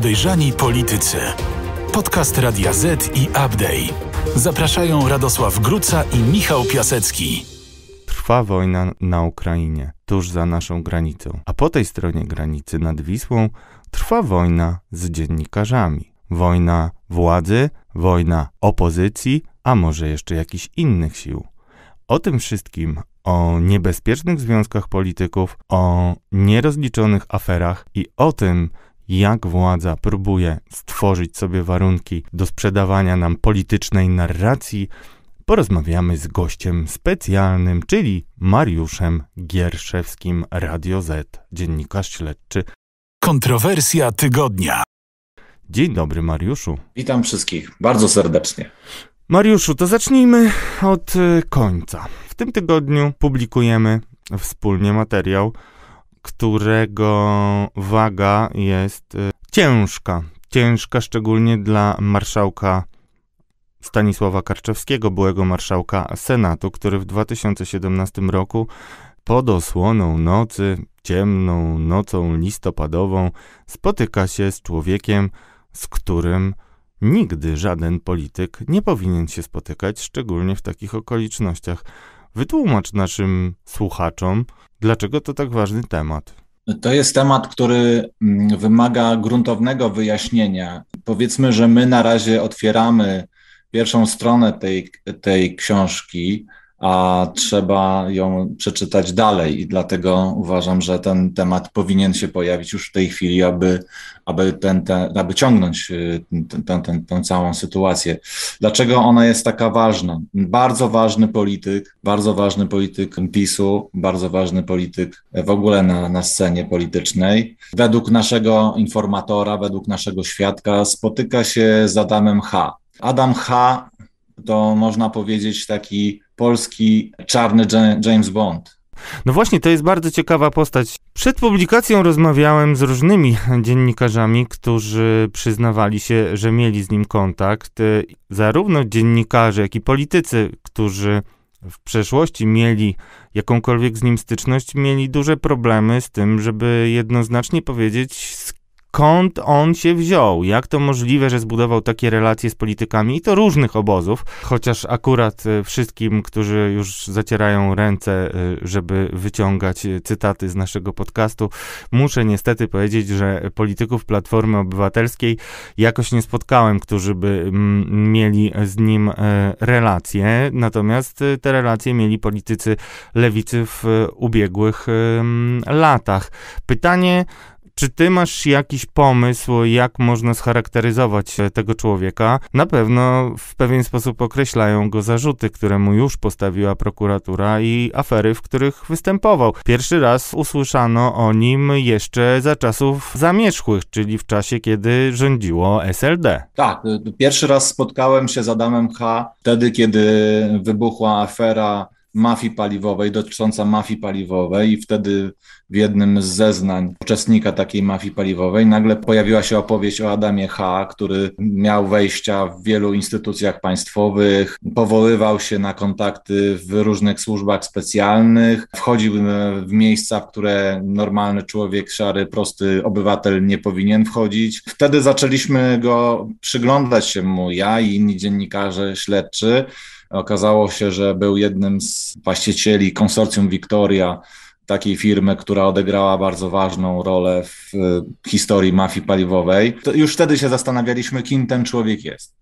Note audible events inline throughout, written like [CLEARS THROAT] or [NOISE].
Podejrzani Politycy. Podcast Radia Z i Update. Zapraszają Radosław Gruca i Michał Piasecki. Trwa wojna na Ukrainie, tuż za naszą granicą, a po tej stronie granicy nad Wisłą trwa wojna z dziennikarzami. Wojna władzy, wojna opozycji, a może jeszcze jakichś innych sił. O tym wszystkim o niebezpiecznych związkach polityków, o nierozliczonych aferach i o tym, jak władza próbuje stworzyć sobie warunki do sprzedawania nam politycznej narracji, porozmawiamy z gościem specjalnym, czyli Mariuszem Gierszewskim, Radio Z, dziennikarz śledczy. Kontrowersja tygodnia. Dzień dobry, Mariuszu. Witam wszystkich bardzo serdecznie. Mariuszu, to zacznijmy od y, końca. W tym tygodniu publikujemy wspólnie materiał którego waga jest y, ciężka. Ciężka szczególnie dla marszałka Stanisława Karczewskiego, byłego marszałka Senatu, który w 2017 roku pod osłoną nocy, ciemną nocą listopadową, spotyka się z człowiekiem, z którym nigdy żaden polityk nie powinien się spotykać, szczególnie w takich okolicznościach. Wytłumacz naszym słuchaczom, Dlaczego to tak ważny temat? To jest temat, który mm, wymaga gruntownego wyjaśnienia. Powiedzmy, że my na razie otwieramy pierwszą stronę tej, tej książki, a trzeba ją przeczytać dalej. I dlatego uważam, że ten temat powinien się pojawić już w tej chwili, aby, aby, ten, ten aby ciągnąć y, tę całą sytuację. Dlaczego ona jest taka ważna? Bardzo ważny polityk, bardzo ważny polityk PiSu, bardzo ważny polityk w ogóle na, na scenie politycznej. Według naszego informatora, według naszego świadka spotyka się z Adamem H. Adam H to można powiedzieć taki polski czarny James Bond. No właśnie, to jest bardzo ciekawa postać. Przed publikacją rozmawiałem z różnymi [LAUGHS] dziennikarzami, którzy przyznawali się, że mieli z nim kontakt. Zarówno dziennikarze, jak i politycy, którzy w przeszłości mieli jakąkolwiek z nim styczność, mieli duże problemy z tym, żeby jednoznacznie powiedzieć, z skąd on się wziął, jak to możliwe, że zbudował takie relacje z politykami i to różnych obozów, chociaż akurat e, wszystkim, którzy już zacierają ręce, e, żeby wyciągać cytaty z naszego podcastu, muszę niestety powiedzieć, że polityków Platformy Obywatelskiej jakoś nie spotkałem, którzy by mieli z nim e, relacje, natomiast te relacje mieli politycy lewicy w ubiegłych latach. Pytanie, czy ty masz jakiś pomysł, jak można scharakteryzować e, tego człowieka? Na pewno w pewien sposób określają go zarzuty, które mu już postawiła prokuratura i afery, w których występował. Pierwszy raz usłyszano o nim jeszcze za czasów zamierzchłych, czyli w czasie, kiedy rządziło SLD. Tak, e, pierwszy raz spotkałem się z Adamem H. wtedy, kiedy wybuchła afera mafii paliwowej, dotycząca mafii paliwowej i wtedy w jednym z zeznań uczestnika takiej mafii paliwowej nagle pojawiła się opowieść o Adamie H., który miał wejścia w wielu instytucjach państwowych, powoływał się na kontakty w różnych służbach specjalnych, wchodził w miejsca, w które normalny człowiek, szary, prosty obywatel nie powinien wchodzić. Wtedy zaczęliśmy go przyglądać się mu, ja i inni dziennikarze śledczy. Okazało się, że był jednym z właścicieli konsorcjum Victoria, takiej firmy, która odegrała bardzo ważną rolę w y, historii mafii paliwowej. To już wtedy się zastanawialiśmy, kim ten człowiek jest.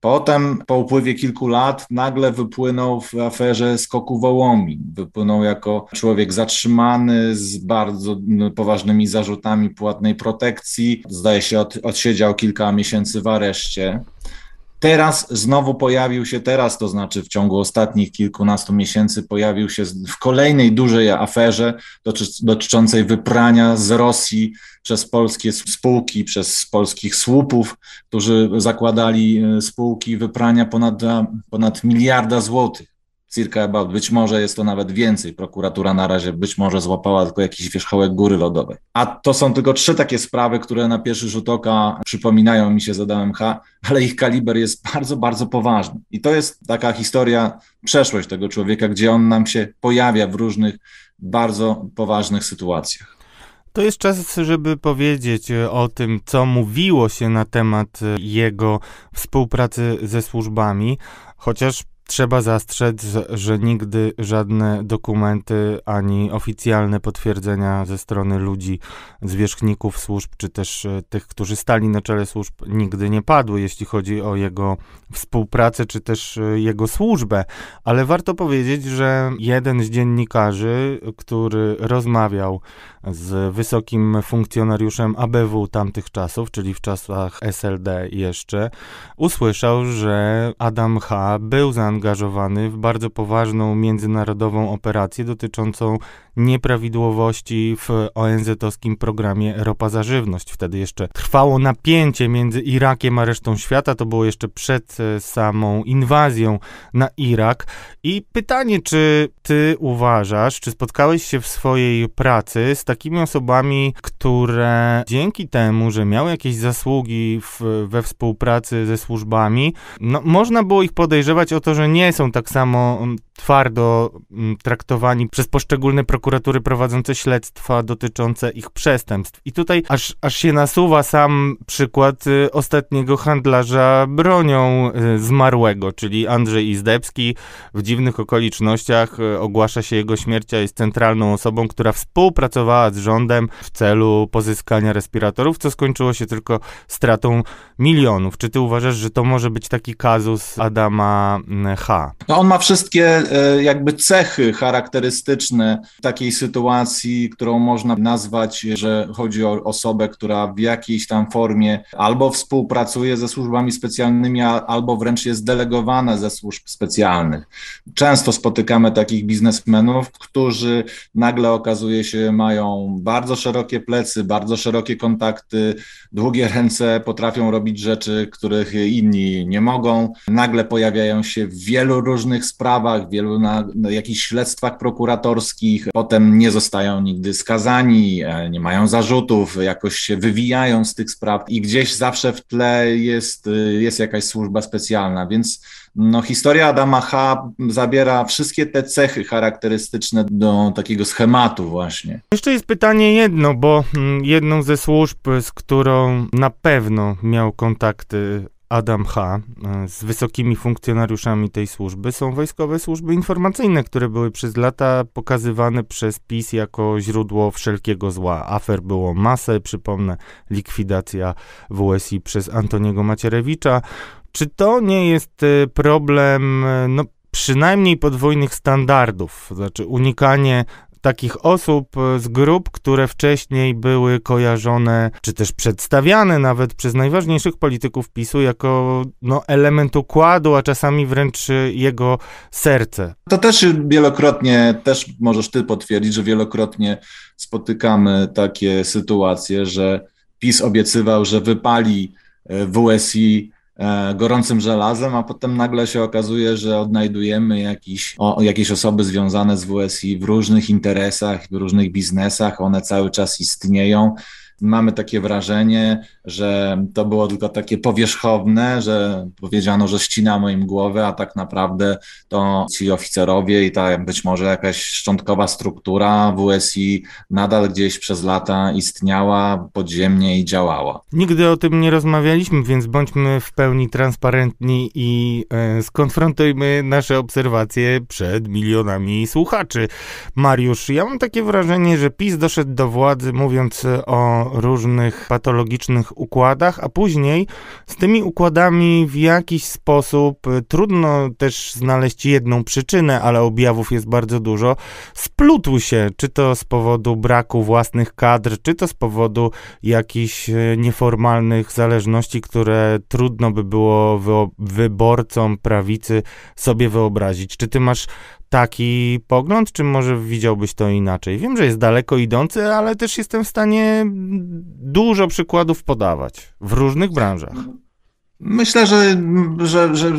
Potem, po upływie kilku lat, nagle wypłynął w aferze skoku Wołomin. Wypłynął jako człowiek zatrzymany z bardzo no, poważnymi zarzutami płatnej protekcji. Zdaje się, od, odsiedział kilka miesięcy w areszcie. Teraz znowu pojawił się, teraz to znaczy w ciągu ostatnich kilkunastu miesięcy, pojawił się w kolejnej dużej aferze dotyczącej wyprania z Rosji przez polskie spółki, przez polskich słupów, którzy zakładali e, spółki wyprania ponad, ponad miliarda złotych circa about, być może jest to nawet więcej. Prokuratura na razie być może złapała tylko jakiś wierzchołek góry lodowej. A to są tylko trzy takie sprawy, które na pierwszy rzut oka przypominają mi się z ADMH, ale ich kaliber jest bardzo, bardzo poważny. I to jest taka historia, przeszłość tego człowieka, gdzie on nam się pojawia w różnych bardzo poważnych sytuacjach. To jest czas, żeby powiedzieć o tym, co mówiło się na temat jego współpracy ze służbami, chociaż Trzeba zastrzec, że nigdy żadne dokumenty ani oficjalne potwierdzenia ze strony ludzi, zwierzchników służb, czy też e, tych, którzy stali na czele służb, nigdy nie padły, jeśli chodzi o jego współpracę, czy też e, jego służbę. Ale warto powiedzieć, że jeden z dziennikarzy, który rozmawiał z wysokim funkcjonariuszem ABW tamtych czasów, czyli w czasach SLD jeszcze, usłyszał, że Adam H. był zaangażowany zaangażowany w bardzo poważną międzynarodową operację dotyczącą nieprawidłowości w ONZ-owskim programie Ropa za Żywność. Wtedy jeszcze trwało napięcie między Irakiem a resztą świata, to było jeszcze przed e, samą inwazją na Irak. I pytanie, czy ty uważasz, czy spotkałeś się w swojej pracy z takimi osobami, które dzięki temu, że miały jakieś zasługi w, we współpracy ze służbami, no, można było ich podejrzewać o to, że nie są tak samo mm, twardo mm, traktowani przez poszczególne prokuratury, prokuratury prowadzące śledztwa dotyczące ich przestępstw. I tutaj aż, aż się nasuwa sam przykład y, ostatniego handlarza bronią y, zmarłego, czyli Andrzej Izdebski. W dziwnych okolicznościach y, ogłasza się jego śmierć, a jest centralną osobą, która współpracowała z rządem w celu pozyskania respiratorów, co skończyło się tylko stratą milionów. Czy ty uważasz, że to może być taki kazus Adama mm, H? No on ma wszystkie y, jakby cechy charakterystyczne, tak takiej sytuacji, którą można nazwać, że chodzi o osobę, która w jakiejś tam formie albo współpracuje ze służbami specjalnymi, albo wręcz jest delegowana ze służb specjalnych. Często spotykamy takich biznesmenów, którzy nagle okazuje się mają bardzo szerokie plecy, bardzo szerokie kontakty, długie ręce, potrafią robić rzeczy, których inni nie mogą. Nagle pojawiają się w wielu różnych sprawach, wielu na, na jakichś śledztwach prokuratorskich, potem nie zostają nigdy skazani, e, nie mają zarzutów, jakoś się wywijają z tych spraw i gdzieś zawsze w tle jest, e, jest jakaś służba specjalna, więc no, historia Adama H. zabiera wszystkie te cechy charakterystyczne do takiego schematu właśnie. Jeszcze jest pytanie jedno, bo mm, jedną ze służb, z którą na pewno miał kontakty Adam H. E, z wysokimi funkcjonariuszami tej służby są wojskowe służby informacyjne, które były przez lata pokazywane przez PiS jako źródło wszelkiego zła. Afer było masę, przypomnę, likwidacja WSI przez Antoniego Macierewicza. Czy to nie jest e, problem, e, no, przynajmniej podwójnych standardów, znaczy unikanie takich osób e, z grup, które wcześniej były kojarzone, czy też przedstawiane nawet przez najważniejszych polityków PiSu jako no, element układu, a czasami wręcz e, jego serce. To też wielokrotnie, też możesz ty potwierdzić, że wielokrotnie spotykamy takie sytuacje, że PiS obiecywał, że wypali e, WSI E, gorącym żelazem, a potem nagle się okazuje, że odnajdujemy jakiś, o, jakieś osoby związane z WSI w różnych interesach, w różnych biznesach, one cały czas istnieją mamy takie wrażenie, że to było tylko takie powierzchowne, że powiedziano, że ścina moim głowę, a tak naprawdę to ci oficerowie i ta być może jakaś szczątkowa struktura WSI nadal gdzieś przez lata istniała podziemnie i działała. Nigdy o tym nie rozmawialiśmy, więc bądźmy w pełni transparentni i e, skonfrontujmy nasze obserwacje przed milionami słuchaczy. Mariusz, ja mam takie wrażenie, że PiS doszedł do władzy mówiąc o różnych patologicznych układach, a później z tymi układami w jakiś sposób y, trudno też znaleźć jedną przyczynę, ale objawów jest bardzo dużo. Splutły się, czy to z powodu braku własnych kadr, czy to z powodu jakichś y, nieformalnych zależności, które trudno by było wyborcom prawicy sobie wyobrazić. Czy ty masz taki pogląd, czy może widziałbyś to inaczej? Wiem, że jest daleko idący, ale też jestem w stanie dużo przykładów podawać w różnych branżach. Myślę, że, że, że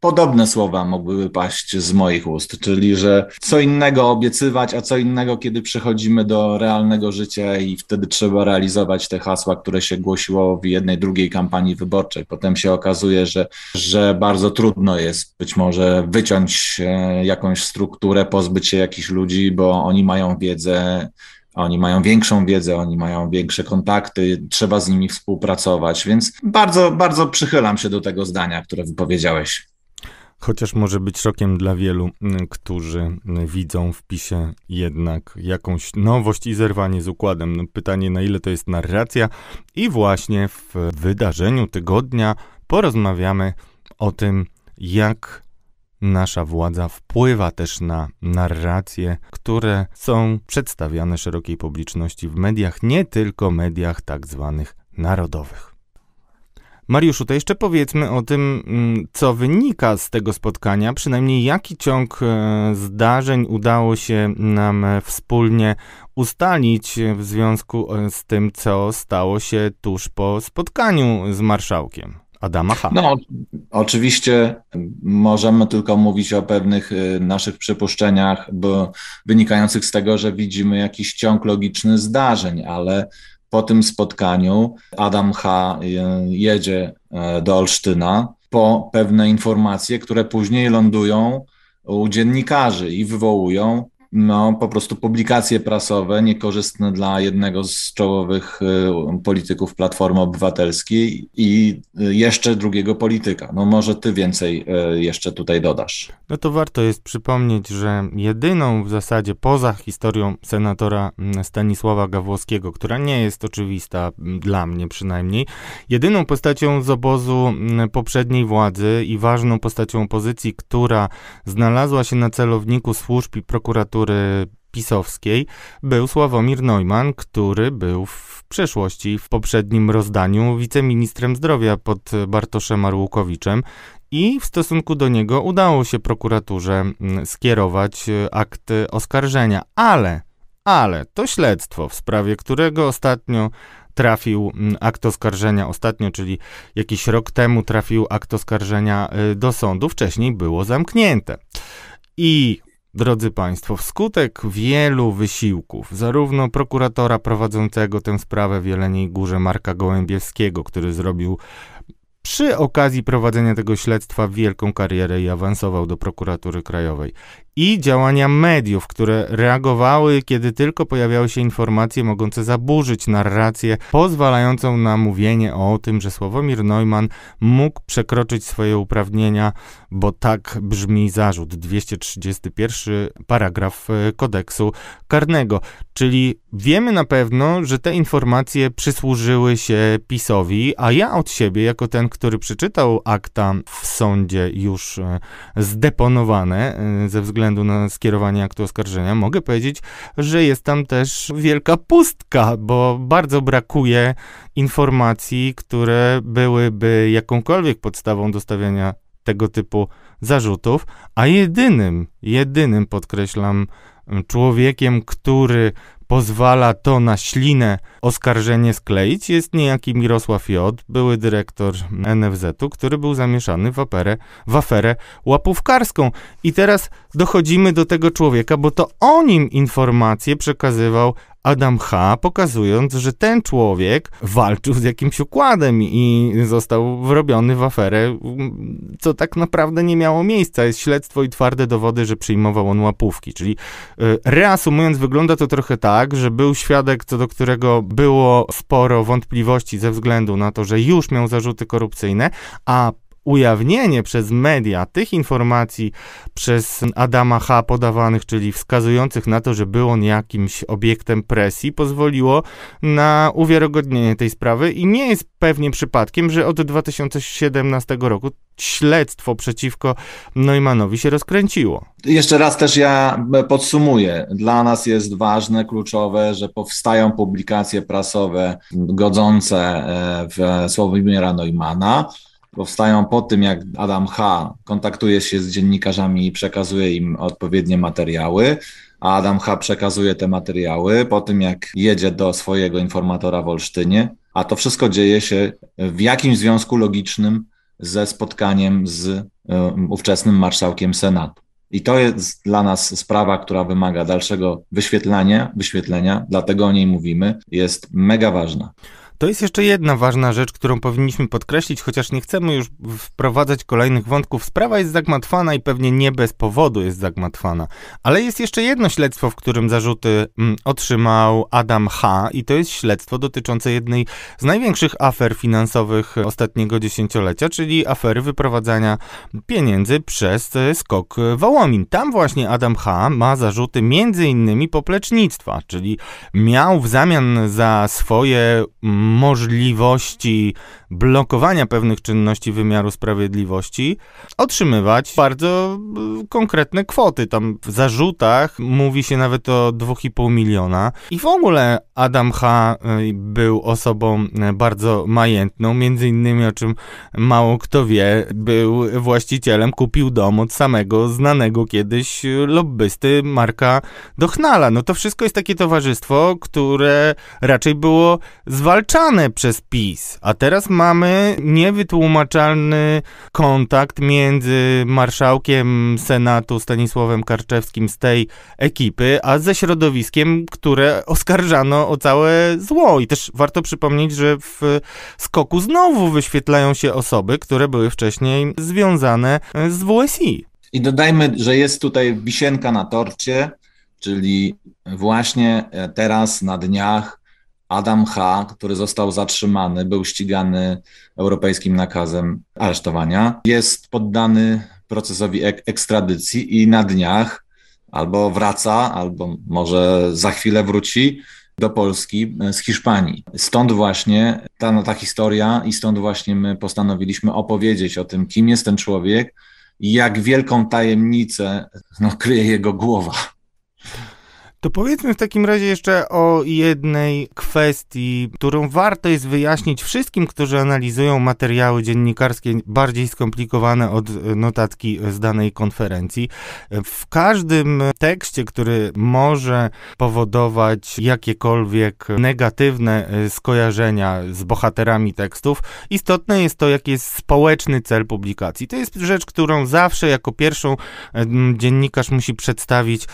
Podobne słowa mogłyby paść z moich ust, czyli że co innego obiecywać, a co innego, kiedy przechodzimy do realnego życia i wtedy trzeba realizować te hasła, które się głosiło w jednej, drugiej kampanii wyborczej. Potem się okazuje, że, że bardzo trudno jest być może wyciąć e, jakąś strukturę, pozbyć się jakichś ludzi, bo oni mają wiedzę, oni mają większą wiedzę, oni mają większe kontakty, trzeba z nimi współpracować, więc bardzo, bardzo przychylam się do tego zdania, które wypowiedziałeś chociaż może być szokiem dla wielu, mm, którzy widzą w PiSie jednak jakąś nowość i zerwanie z układem. No pytanie, na ile to jest narracja, i właśnie w wydarzeniu tygodnia porozmawiamy o tym, jak nasza władza wpływa też na narracje, które są przedstawiane szerokiej publiczności w mediach, nie tylko mediach tak zwanych narodowych. Mariuszu, to jeszcze powiedzmy o tym, mm, co wynika z tego spotkania, przynajmniej jaki ciąg e, zdarzeń udało się nam e, wspólnie ustalić w związku e, z tym, co stało się tuż po spotkaniu z marszałkiem. Adama H. No, oczywiście możemy tylko mówić o pewnych naszych przypuszczeniach, bo wynikających z tego, że widzimy jakiś ciąg logiczny zdarzeń, ale po tym spotkaniu Adam H. E, jedzie e, do Olsztyna po pewne informacje, które później lądują u dziennikarzy i wywołują no, po prostu publikacje prasowe niekorzystne dla jednego z czołowych y, polityków Platformy Obywatelskiej i y, jeszcze drugiego polityka. No może ty więcej y, jeszcze tutaj dodasz. No to warto jest przypomnieć, że jedyną w zasadzie poza historią senatora mm, Stanisława Gawłowskiego, która nie jest oczywista mm, dla mnie przynajmniej, jedyną postacią z obozu mm, poprzedniej władzy i ważną postacią opozycji, która znalazła się na celowniku służb i prokuratury kultury pisowskiej był Sławomir Neumann, który był w przeszłości, w poprzednim rozdaniu, wiceministrem zdrowia pod Bartoszem Arłukowiczem i w stosunku do niego udało się prokuraturze mm, skierować e, akt oskarżenia. Ale, ale to śledztwo, w sprawie którego ostatnio trafił mm, akt oskarżenia ostatnio, czyli jakiś rok temu trafił akt oskarżenia e, do sądu, wcześniej było zamknięte. I Drodzy Państwo, wskutek wielu wysiłków, zarówno prokuratora prowadzącego tę sprawę w Jeleniej Górze Marka Gołębiewskiego, który zrobił przy okazji prowadzenia tego śledztwa wielką karierę i awansował do prokuratury krajowej, i działania mediów, które reagowały, kiedy tylko pojawiały się informacje mogące zaburzyć narrację, pozwalającą na mówienie o tym, że Sławomir Neumann mógł przekroczyć swoje uprawnienia, bo tak brzmi zarzut 231 paragraf e, kodeksu karnego. Czyli wiemy na pewno, że te informacje przysłużyły się PiSowi, a ja od siebie, jako ten, który przeczytał akta w sądzie już e, zdeponowane ze względu względu na skierowanie aktu oskarżenia, mogę powiedzieć, że jest tam też wielka pustka, bo bardzo brakuje informacji, które byłyby jakąkolwiek podstawą do stawiania tego typu zarzutów, a jedynym, jedynym podkreślam, człowiekiem, który pozwala to na ślinę oskarżenie skleić, jest niejaki Mirosław J., były dyrektor NFZ-u, który był zamieszany w aferę, w aferę łapówkarską. I teraz dochodzimy do tego człowieka, bo to o nim informacje przekazywał Adam H., pokazując, że ten człowiek walczył z jakimś układem i został wrobiony w aferę, mm, co tak naprawdę nie miało miejsca. Jest śledztwo i twarde dowody, że przyjmował on łapówki. Czyli y, reasumując, wygląda to trochę tak, że był świadek, co do którego było sporo wątpliwości ze względu na to, że już miał zarzuty korupcyjne, a ujawnienie przez media tych informacji przez Adama H. podawanych, czyli wskazujących na to, że był on jakimś obiektem presji, pozwoliło na uwiarygodnienie tej sprawy i nie jest pewnie przypadkiem, że od 2017 roku śledztwo przeciwko Neumannowi się rozkręciło. Jeszcze raz też ja podsumuję. Dla nas jest ważne, kluczowe, że powstają publikacje prasowe godzące e, w Sławomira Neumana powstają po tym, jak Adam H. kontaktuje się z dziennikarzami i przekazuje im odpowiednie materiały, a Adam H. przekazuje te materiały po tym, jak jedzie do swojego informatora w Olsztynie, a to wszystko dzieje się w jakimś związku logicznym ze spotkaniem z ówczesnym marszałkiem Senatu. I to jest dla nas sprawa, która wymaga dalszego wyświetlania, wyświetlenia, dlatego o niej mówimy, jest mega ważna. To jest jeszcze jedna ważna rzecz, którą powinniśmy podkreślić, chociaż nie chcemy już wprowadzać kolejnych wątków. Sprawa jest zagmatwana i pewnie nie bez powodu jest zagmatwana. Ale jest jeszcze jedno śledztwo, w którym zarzuty mm, otrzymał Adam H. i to jest śledztwo dotyczące jednej z największych afer finansowych ostatniego dziesięciolecia, czyli afery wyprowadzania pieniędzy przez e, skok Wołomin. Tam właśnie Adam H. ma zarzuty między innymi poplecznictwa, czyli miał w zamian za swoje mm, możliwości blokowania pewnych czynności wymiaru sprawiedliwości, otrzymywać bardzo mm, konkretne kwoty. Tam w zarzutach mówi się nawet o 2,5 miliona. I w ogóle Adam H. Y, był osobą y, bardzo majętną, między innymi, o czym mało kto wie, był właścicielem, kupił dom od samego znanego kiedyś y, lobbysty Marka Dochnala. No to wszystko jest takie towarzystwo, które raczej było zwalczane przez PiS, a teraz mamy niewytłumaczalny kontakt między marszałkiem Senatu Stanisławem Karczewskim z tej ekipy, a ze środowiskiem, które oskarżano o całe zło. I też warto przypomnieć, że w skoku znowu wyświetlają się osoby, które były wcześniej związane z WSI. I dodajmy, że jest tutaj wisienka na torcie, czyli właśnie teraz na dniach Adam H., który został zatrzymany, był ścigany europejskim nakazem aresztowania, jest poddany procesowi ek ekstradycji i na dniach albo wraca, albo może za chwilę wróci do Polski e, z Hiszpanii. Stąd właśnie ta, no, ta historia i stąd właśnie my postanowiliśmy opowiedzieć o tym, kim jest ten człowiek i jak wielką tajemnicę no, kryje jego głowa. To powiedzmy w takim razie jeszcze o jednej kwestii, którą warto jest wyjaśnić wszystkim, którzy analizują materiały dziennikarskie bardziej skomplikowane od e, notatki z danej konferencji. W każdym tekście, który może powodować jakiekolwiek negatywne e, skojarzenia z bohaterami tekstów, istotne jest to, jaki jest społeczny cel publikacji. To jest rzecz, którą zawsze jako pierwszą e, dziennikarz musi przedstawić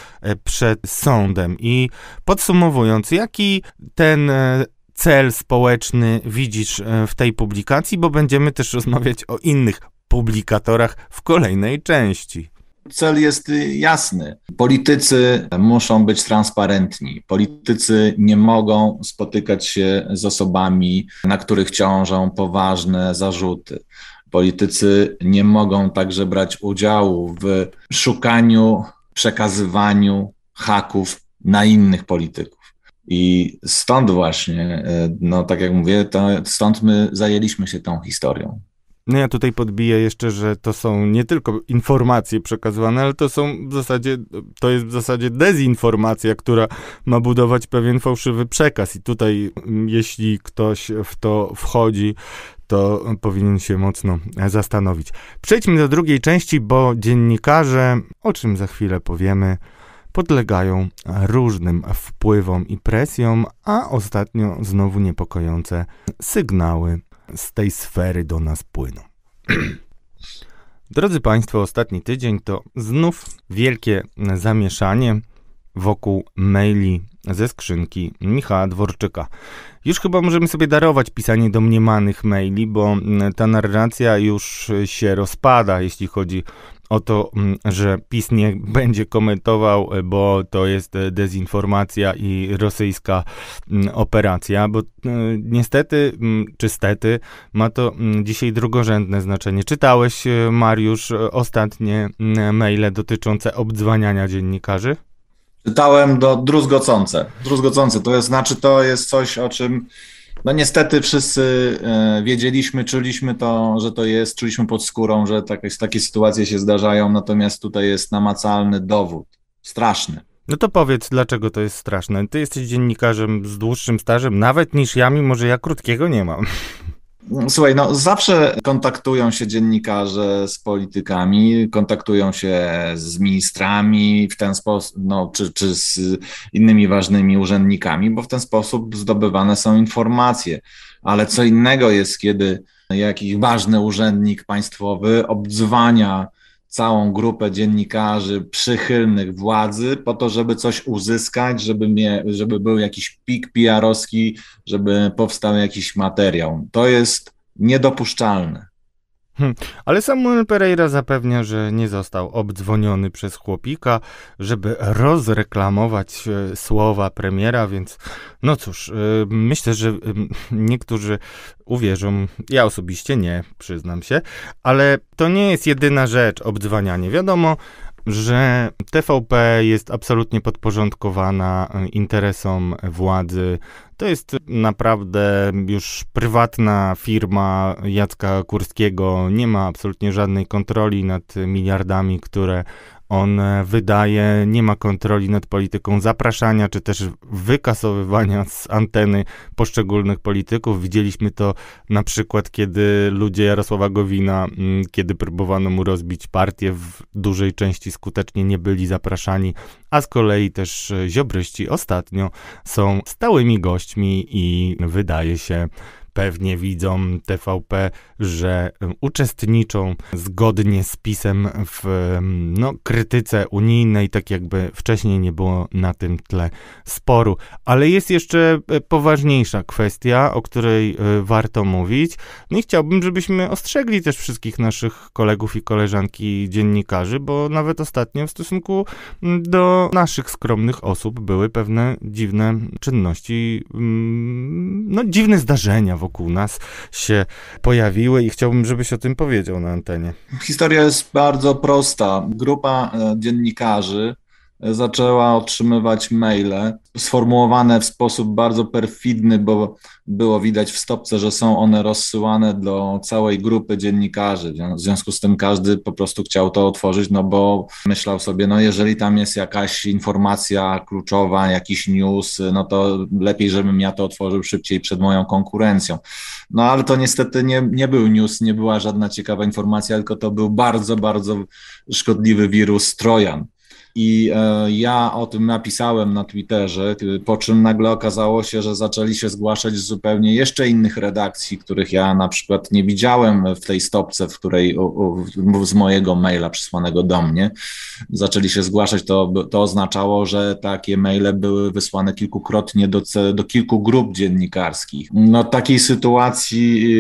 przed sąd i podsumowując, jaki ten e, cel społeczny widzisz e, w tej publikacji, bo będziemy też rozmawiać o innych publikatorach w kolejnej części. Cel jest y, jasny. Politycy muszą być transparentni. Politycy nie mogą spotykać się z osobami, na których ciążą poważne zarzuty. Politycy nie mogą także brać udziału w szukaniu, przekazywaniu haków na innych polityków. I stąd właśnie, e, no tak jak mówię, to stąd my zajęliśmy się tą historią. No ja tutaj podbiję jeszcze, że to są nie tylko informacje przekazywane, ale to są w zasadzie, to jest w zasadzie dezinformacja, która ma budować pewien fałszywy przekaz. I tutaj, mm, jeśli ktoś w to wchodzi, to powinien się mocno e, zastanowić. Przejdźmy do drugiej części, bo dziennikarze, o czym za chwilę powiemy, podlegają różnym wpływom i presjom, a ostatnio znowu niepokojące sygnały z tej sfery do nas płyną. [CLEARS THROAT] Drodzy Państwo, ostatni tydzień to znów wielkie zamieszanie wokół maili ze skrzynki Michała Dworczyka. Już chyba możemy sobie darować pisanie domniemanych maili, bo ta narracja już się rozpada, jeśli chodzi o to, mm, że PiS nie będzie komentował, bo to jest dezinformacja i rosyjska mm, operacja, bo y, niestety, mm, czy stety, ma to dzisiaj drugorzędne znaczenie. Czytałeś, y, Mariusz, ostatnie maile dotyczące obdzwaniania dziennikarzy? Czytałem do druzgocące. Druzgocące to jest, znaczy to jest coś, o czym no niestety wszyscy e, wiedzieliśmy, czuliśmy to, że to jest, czuliśmy pod skórą, że takie, takie sytuacje się zdarzają, natomiast tutaj jest namacalny dowód. Straszny. No to powiedz, dlaczego to jest straszne. Ty jesteś dziennikarzem z dłuższym stażem, nawet niż ja, mimo że ja krótkiego nie mam. Słuchaj, no zawsze kontaktują się dziennikarze z politykami, kontaktują się z ministrami w ten sposób, no, czy, czy z innymi ważnymi urzędnikami, bo w ten sposób zdobywane są informacje. Ale co innego jest, kiedy jakiś ważny urzędnik państwowy obdzwania całą grupę dziennikarzy przychylnych władzy po to, żeby coś uzyskać, żeby, mnie, żeby był jakiś pik PR-owski, żeby powstał jakiś materiał. To jest niedopuszczalne. Hm, ale Samuel Pereira zapewnia, że nie został obdzwoniony przez chłopika, żeby rozreklamować e, słowa premiera, więc no cóż, e, myślę, że e, niektórzy uwierzą, ja osobiście nie, przyznam się, ale to nie jest jedyna rzecz obdzwanianie. Wiadomo, że TVP jest absolutnie podporządkowana e, interesom władzy. To jest naprawdę już prywatna firma Jacka Kurskiego. Nie ma absolutnie żadnej kontroli nad miliardami, które on e, wydaje, nie ma kontroli nad polityką zapraszania czy też wykasowywania z anteny poszczególnych polityków. Widzieliśmy to na przykład, kiedy ludzie Jarosława Gowina, mm, kiedy próbowano mu rozbić partię, w dużej części skutecznie nie byli zapraszani, a z kolei też e, ziobryści ostatnio są stałymi gośćmi i wydaje się, pewnie widzą TVP, że uczestniczą zgodnie z pisem w no, krytyce unijnej, tak jakby wcześniej nie było na tym tle sporu. Ale jest jeszcze e, poważniejsza kwestia, o której e, warto mówić. No i chciałbym, żebyśmy ostrzegli też wszystkich naszych kolegów i koleżanki dziennikarzy, bo nawet ostatnio w stosunku do naszych skromnych osób były pewne dziwne czynności, no dziwne zdarzenia w wokół nas się pojawiły i chciałbym, żebyś o tym powiedział na antenie. Historia jest bardzo prosta. Grupa e, dziennikarzy zaczęła otrzymywać maile sformułowane w sposób bardzo perfidny, bo było widać w stopce, że są one rozsyłane do całej grupy dziennikarzy. W związku z tym każdy po prostu chciał to otworzyć, no bo myślał sobie, no jeżeli tam jest jakaś informacja kluczowa, jakiś news, no to lepiej, żebym ja to otworzył szybciej przed moją konkurencją. No ale to niestety nie, nie był news, nie była żadna ciekawa informacja, tylko to był bardzo, bardzo szkodliwy wirus Trojan i e, ja o tym napisałem na Twitterze, po czym nagle okazało się, że zaczęli się zgłaszać z zupełnie jeszcze innych redakcji, których ja na przykład nie widziałem w tej stopce, w której z mojego maila przysłanego do mnie zaczęli się zgłaszać. To, to oznaczało, że takie maile były wysłane kilkukrotnie do, do kilku grup dziennikarskich. No takiej sytuacji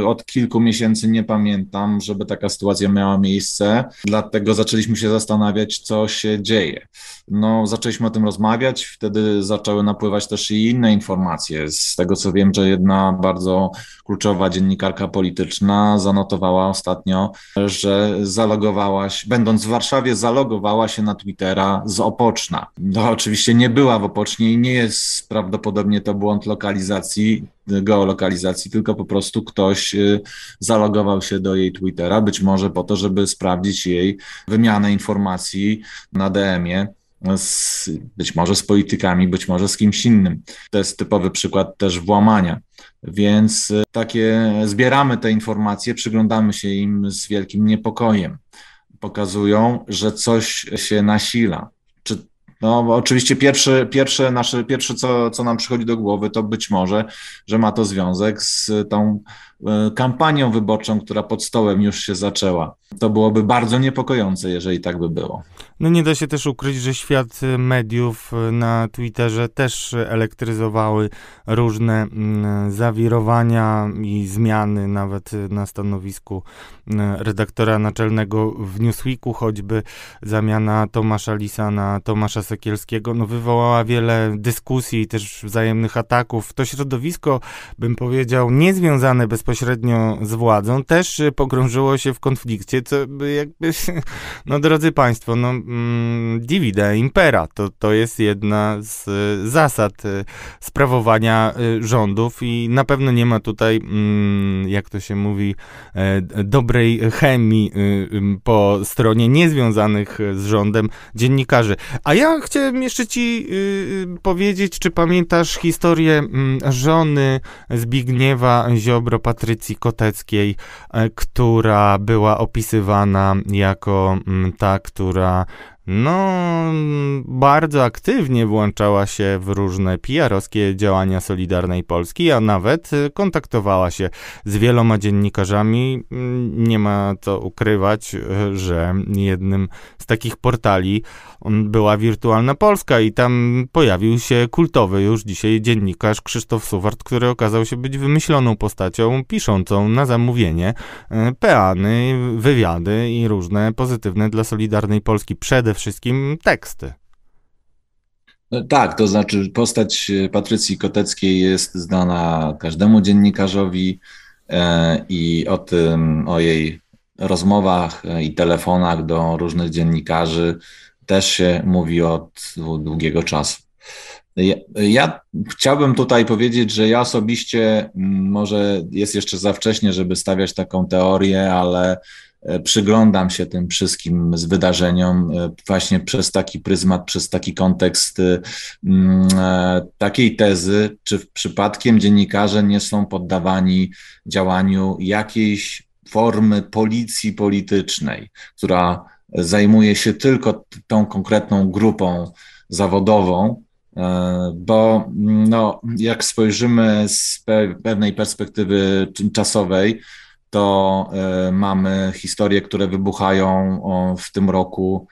e, od kilku miesięcy nie pamiętam, żeby taka sytuacja miała miejsce, dlatego zaczęliśmy się zastanawiać, co się dzieje. No, zaczęliśmy o tym rozmawiać, wtedy zaczęły napływać też i inne informacje. Z tego co wiem, że jedna bardzo kluczowa dziennikarka polityczna zanotowała ostatnio, że zalogowałaś, będąc w Warszawie, zalogowała się na Twittera z Opoczna. No, oczywiście nie była w Opocznie i nie jest prawdopodobnie to błąd lokalizacji, geolokalizacji, tylko po prostu ktoś y, zalogował się do jej Twittera, być może po to, żeby sprawdzić jej wymianę informacji na DM-ie. Z, być może z politykami, być może z kimś innym. To jest typowy przykład też włamania. Więc y, takie zbieramy te informacje, przyglądamy się im z wielkim niepokojem. Pokazują, że coś się nasila. Czy no, oczywiście pierwsze, pierwsze, nasze, pierwsze co, co nam przychodzi do głowy, to być może, że ma to związek z tą E, kampanią wyborczą, która pod stołem już się zaczęła. To byłoby bardzo niepokojące, jeżeli tak by było. No nie da się też ukryć, że świat mediów e, na Twitterze też elektryzowały różne mm, zawirowania i zmiany nawet e, na stanowisku redaktora naczelnego w Newsweeku, choćby zamiana Tomasza Lisa na Tomasza Sekielskiego, no wywołała wiele dyskusji i też wzajemnych ataków. To środowisko, bym powiedział, niezwiązane bez bezpośrednio z władzą, też y, pogrążyło się w konflikcie, co jakby, [LAUGHS] no drodzy państwo, no mm, divide impera, to, to jest jedna z y, zasad y, sprawowania rządów i na pewno nie ma tutaj, mm, jak to się mówi, e, dobrej chemii po stronie niezwiązanych z rządem dziennikarzy. A ja chciałem jeszcze ci powiedzieć, czy pamiętasz historię mm, żony Zbigniewa Ziobro Patrycji Koteckiej, e, która była opisywana jako mm, ta, która no, bardzo aktywnie włączała się w różne PR-owskie działania Solidarnej Polski, a nawet y, kontaktowała się z wieloma dziennikarzami. Mm, nie ma co ukrywać, y, że jednym z takich portali mm, była Wirtualna Polska i tam pojawił się kultowy już dzisiaj dziennikarz Krzysztof Suwart, który okazał się być wymyśloną postacią piszącą na zamówienie y, peany, wywiady i różne pozytywne dla Solidarnej Polski przede wszystkim teksty. No tak, to znaczy postać e, Patrycji Koteckiej jest znana każdemu dziennikarzowi e, i o tym, o jej rozmowach e, i telefonach do różnych dziennikarzy też się mówi od długiego czasu. Ja, ja, chciałbym tutaj powiedzieć, że ja osobiście, może jest jeszcze za wcześnie, żeby stawiać taką teorię, ale E, przyglądam się tym wszystkim z wydarzeniom e, właśnie przez taki pryzmat, przez taki kontekst y, mm, e, takiej tezy, czy przypadkiem dziennikarze nie są poddawani działaniu jakiejś formy policji politycznej, która zajmuje się tylko tą konkretną grupą zawodową, bo mm, no, jak spojrzymy z pewnej perspektywy czasowej, to e, mamy historie, które wybuchają w tym roku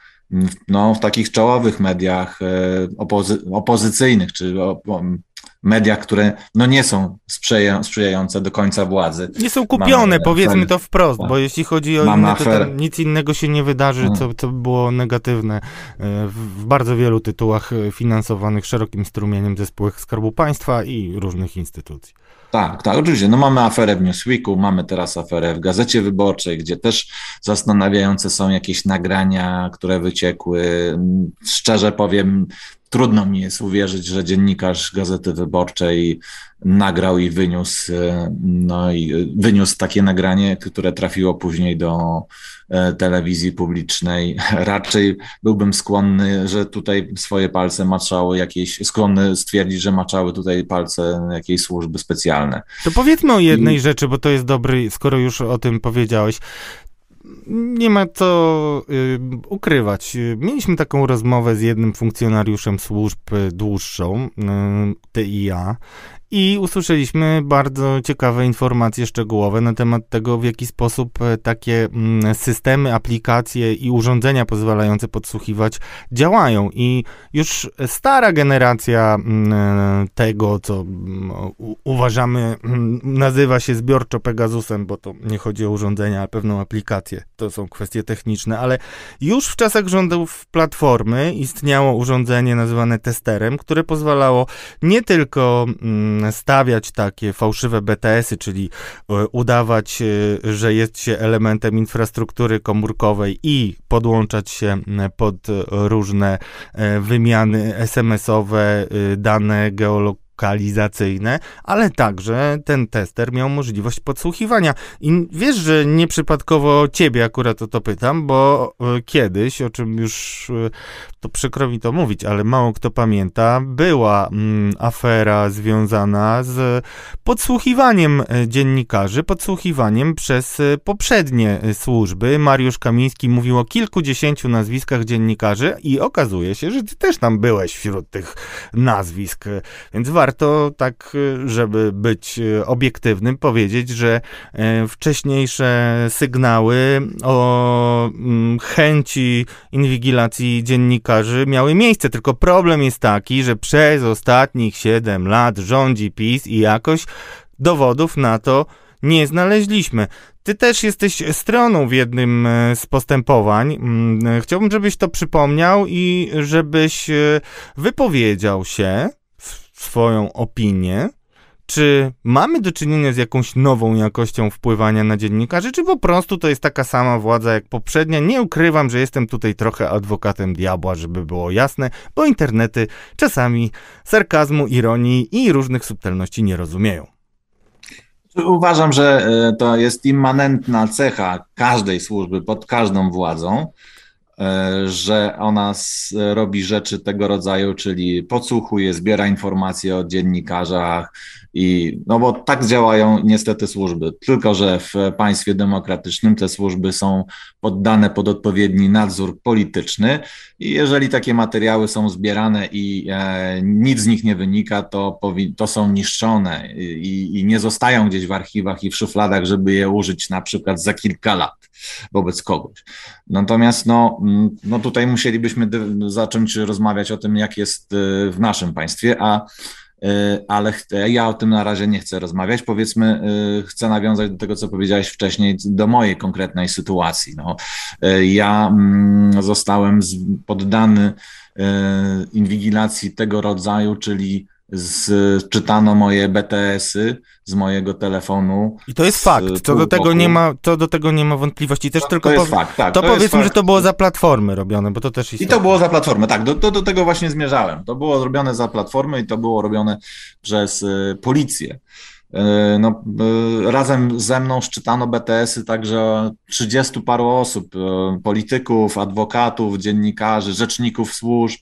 no, w takich czołowych mediach e, opozy opozycyjnych, czy mediach, które no, nie są sprzyja sprzyjające do końca władzy. Nie są kupione, mamy, powiedzmy to wprost, tak. bo jeśli chodzi o Mamy inne, to nic innego się nie wydarzy, mm. co, co było negatywne e, w bardzo wielu tytułach finansowanych szerokim strumieniem ze spółek Skarbu Państwa i różnych instytucji. Tak, tak, oczywiście. No mamy aferę w Newsweeku, mamy teraz aferę w Gazecie Wyborczej, gdzie też zastanawiające są jakieś nagrania, które wyciekły. Mm, szczerze powiem, trudno mi jest uwierzyć, że dziennikarz Gazety Wyborczej nagrał i wyniósł, e, no i e, wyniósł takie nagranie, które trafiło później do e, telewizji publicznej. [LAUGHS] Raczej byłbym skłonny, że tutaj swoje palce maczały jakieś, skłonny stwierdzić, że maczały tutaj palce jakiejś służby specjalne. To powiedzmy o jednej I... rzeczy, bo to jest dobry, skoro już o tym powiedziałeś nie ma co y, ukrywać. Mieliśmy taką rozmowę z jednym funkcjonariuszem służb dłuższą, y, TIA i i usłyszeliśmy bardzo ciekawe informacje szczegółowe na temat tego, w jaki sposób e, takie mm, systemy, aplikacje i urządzenia pozwalające podsłuchiwać działają. I już stara generacja mm, e, tego, co mm, uważamy, nazywa się zbiorczo Pegasusem, bo to nie chodzi o urządzenia, ale pewną aplikację to są kwestie techniczne, ale już w czasach rządów Platformy istniało urządzenie nazywane testerem, które pozwalało nie tylko mm, stawiać takie fałszywe BTS-y, czyli e, udawać, e, że jest się elementem infrastruktury komórkowej i podłączać się pod różne e, wymiany SMS-owe, y, dane geolokalizacyjne, lokalizacyjne, ale także ten tester miał możliwość podsłuchiwania. I wiesz, że nieprzypadkowo ciebie akurat o to pytam, bo e, kiedyś, o czym już e, to przykro mi to mówić, ale mało kto pamięta, była mm, afera związana z podsłuchiwaniem e, dziennikarzy, podsłuchiwaniem przez poprzednie służby. Mariusz Kamiński mówił o kilkudziesięciu nazwiskach dziennikarzy i okazuje się, że ty też tam byłeś wśród tych nazwisk, więc warto warto tak, y, żeby być y, obiektywnym, powiedzieć, że y, wcześniejsze sygnały o mm, chęci inwigilacji dziennikarzy miały miejsce. Tylko problem jest taki, że przez ostatnich 7 lat rządzi PiS i jakoś dowodów na to nie znaleźliśmy. Ty też jesteś stroną w jednym z postępowań. Mm, chciałbym, żebyś to przypomniał i żebyś wypowiedział się swoją opinię, czy mamy do czynienia z jakąś nową jakością wpływania na dziennikarzy, czy po prostu to jest taka sama władza jak poprzednia? Nie ukrywam, że jestem tutaj trochę adwokatem diabła, żeby było jasne, bo internety czasami sarkazmu, ironii i różnych subtelności nie rozumieją. Uważam, że e, to jest immanentna cecha każdej służby pod każdą władzą, E, że ona robi rzeczy tego rodzaju, czyli podsłuchuje, zbiera informacje o dziennikarzach, i, no bo tak działają niestety służby, tylko że w państwie demokratycznym te służby są poddane pod odpowiedni nadzór polityczny i jeżeli takie materiały są zbierane i e, nic z nich nie wynika, to, to są niszczone i, i nie zostają gdzieś w archiwach i w szufladach, żeby je użyć na przykład za kilka lat wobec kogoś. Natomiast no, no tutaj musielibyśmy zacząć rozmawiać o tym, jak jest e, w naszym państwie, a E, ale ja o tym na razie nie chcę rozmawiać. Powiedzmy, e, chcę nawiązać do tego, co powiedziałeś wcześniej, do mojej konkretnej sytuacji. No, e, ja mm, zostałem poddany inwigilacji tego rodzaju, czyli zczytano moje BTS-y z mojego telefonu. I to jest fakt, co do tego, nie ma, co do tego nie ma wątpliwości. Też to, tylko to, jest powie... fakt, tak, to, to powiedzmy, fakt. że to było za platformy robione, bo to też istotne. I to było za platformy, tak, do, do, do tego właśnie zmierzałem. To było robione za platformy i to było robione przez y, policję. Y, no, y, razem ze mną szczytano BTS-y także 30 paru osób, y, polityków, adwokatów, dziennikarzy, rzeczników służb.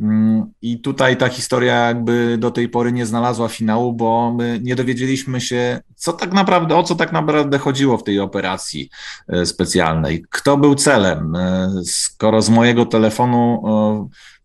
Mm, I tutaj ta historia jakby do tej pory nie znalazła finału, bo my nie dowiedzieliśmy się, co tak naprawdę, o co tak naprawdę chodziło w tej operacji e, specjalnej. Kto był celem? E, skoro z mojego telefonu